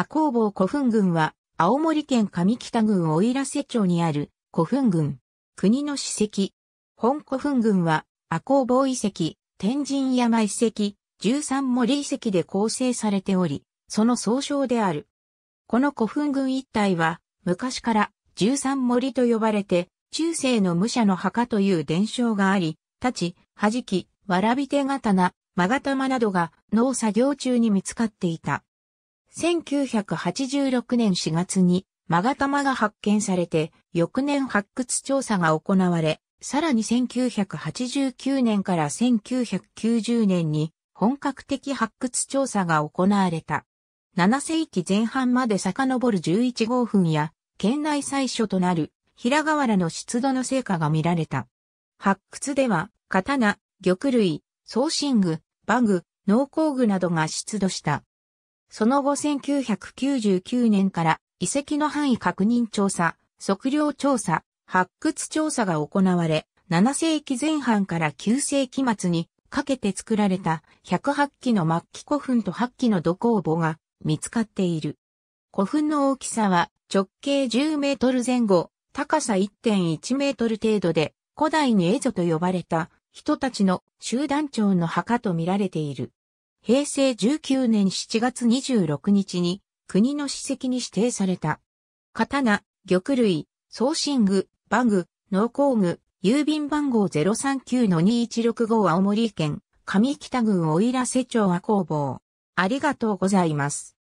赤工坊古墳群は、青森県上北郡奥入瀬町にある古墳群。国の史跡。本古墳群は、赤工坊遺跡、天神山遺跡、十三森遺跡で構成されており、その総称である。この古墳群一帯は、昔から十三森と呼ばれて、中世の武者の墓という伝承があり、立ち、弾き、わらび手刀、まがたまなどが農作業中に見つかっていた。1986年4月に、マガタマが発見されて、翌年発掘調査が行われ、さらに1989年から1990年に本格的発掘調査が行われた。7世紀前半まで遡る11号墳や、県内最初となる平河原の湿度の成果が見られた。発掘では、刀、玉類、送信具、バグ、農工具などが出土した。その後1999年から遺跡の範囲確認調査、測量調査、発掘調査が行われ、7世紀前半から9世紀末にかけて作られた108基の末期古墳と8基の土工墓が見つかっている。古墳の大きさは直径10メートル前後、高さ1.1メートル程度で古代にエゾと呼ばれた人たちの集団長の墓と見られている。平成19年7月26日に国の史跡に指定された。刀、玉類、送信具、バグ、農工具、郵便番号039-2165青森県上北郡いら瀬町和工房。ありがとうございます。